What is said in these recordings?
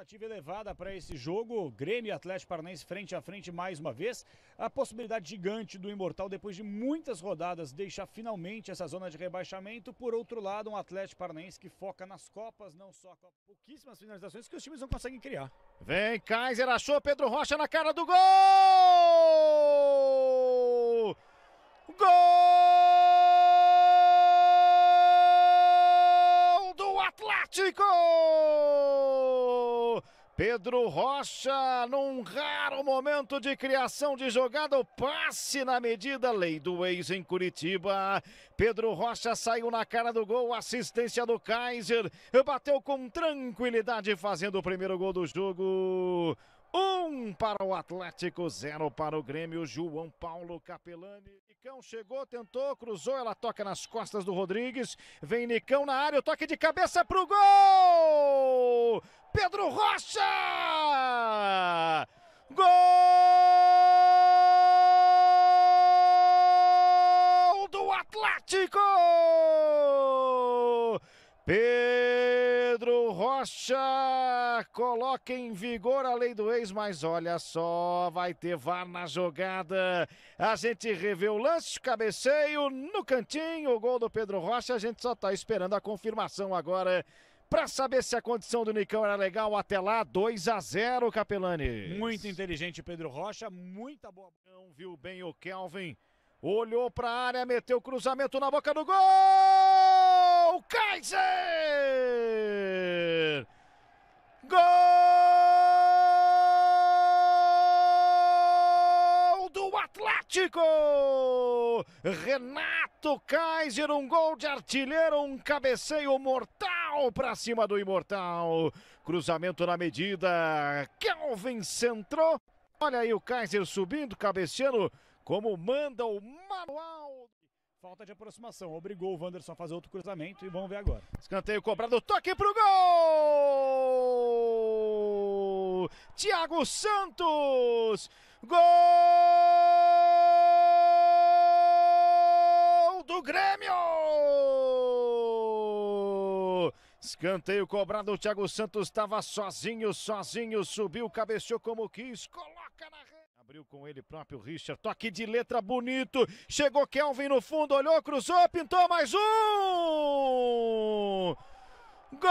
expectativa elevada para esse jogo, Grêmio e Atlético Paranaense frente a frente mais uma vez. A possibilidade gigante do Imortal, depois de muitas rodadas, deixar finalmente essa zona de rebaixamento. Por outro lado, um Atlético Paranaense que foca nas Copas, não só com pouquíssimas finalizações que os times não conseguem criar. Vem Kaiser, achou Pedro Rocha na cara do gol! gol Pedro Rocha, num raro momento de criação de jogada, o passe na medida, lei do ex em Curitiba. Pedro Rocha saiu na cara do gol, assistência do Kaiser, bateu com tranquilidade, fazendo o primeiro gol do jogo. Um para o Atlético, zero para o Grêmio. João Paulo Capelani. Nicão chegou, tentou, cruzou, ela toca nas costas do Rodrigues. Vem Nicão na área, o toque de cabeça para o gol! Pedro Rocha! Gol do Atlético! Pedro Rocha coloca em vigor a lei do ex, mas olha só, vai ter VAR na jogada. A gente revê o lance, cabeceio no cantinho, o gol do Pedro Rocha. A gente só tá esperando a confirmação agora para saber se a condição do Nicão era legal. Até lá, 2 a 0 Capelani. Muito inteligente, Pedro Rocha. Muita boa. Não viu bem o Kelvin. Olhou para a área, meteu cruzamento na boca do gol! Kaiser! Tico! Renato Kaiser, um gol de artilheiro, um cabeceio mortal para cima do Imortal. Cruzamento na medida, Kelvin centrou. Olha aí o Kaiser subindo, cabeceando, como manda o manual. Falta de aproximação, obrigou o Wanderson a fazer outro cruzamento e vamos ver agora. Escanteio cobrado, toque pro gol! Thiago Santos! Gol! Grêmio! Escanteio cobrado, o Thiago Santos estava sozinho, sozinho, subiu, cabeceou como quis, coloca na rede. Abriu com ele próprio Richard, toque de letra bonito, chegou Kelvin no fundo, olhou, cruzou, pintou mais um! Gol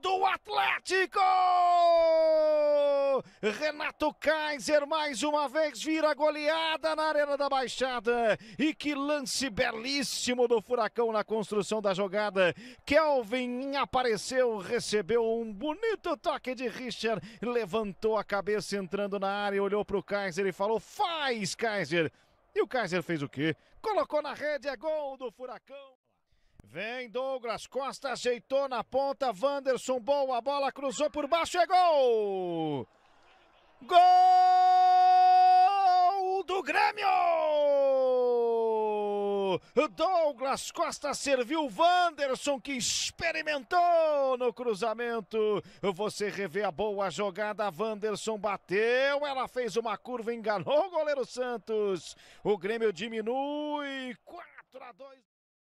do Atlético! Renato Kaiser mais uma vez vira goleada na Arena da Baixada. E que lance belíssimo do Furacão na construção da jogada. Kelvin apareceu, recebeu um bonito toque de Richard, levantou a cabeça entrando na área, olhou para o Kaiser e falou: Faz, Kaiser! E o Kaiser fez o quê? Colocou na rede, é gol do Furacão. Vem Douglas Costa, ajeitou na ponta, Wanderson, boa bola, cruzou por baixo, é gol! Gol do Grêmio! Douglas Costa serviu Wanderson que experimentou no cruzamento. Você revê a boa jogada. Wanderson bateu, ela fez uma curva, enganou o goleiro Santos. O Grêmio diminui 4 a 2.